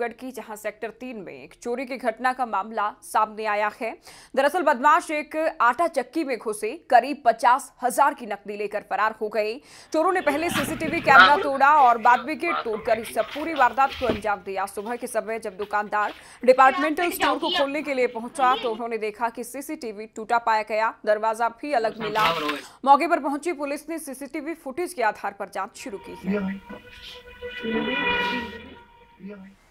गढ़ की जहां सेक्टर तीन में एक चोरी की घटना का मामला सामने आया है दरअसल बदमाश एक आटा चक्की में घुसे करीब पचास हजार की नकदी लेकर फरार हो गए चोरों ने पहले सीसीटीवी कैमरा तोड़ा और बाद में गेट तोड़कर इस पूरी वारदात को अंजाम दिया सुबह के समय जब दुकानदार डिपार्टमेंटल स्टोर को खोलने के लिए पहुंचा तो उन्होंने देखा की सीसीटीवी टूटा पाया गया दरवाजा भी अलग मिला मौके पर पहुंची पुलिस ने सीसीटीवी फुटेज के आधार पर जाँच शुरू की है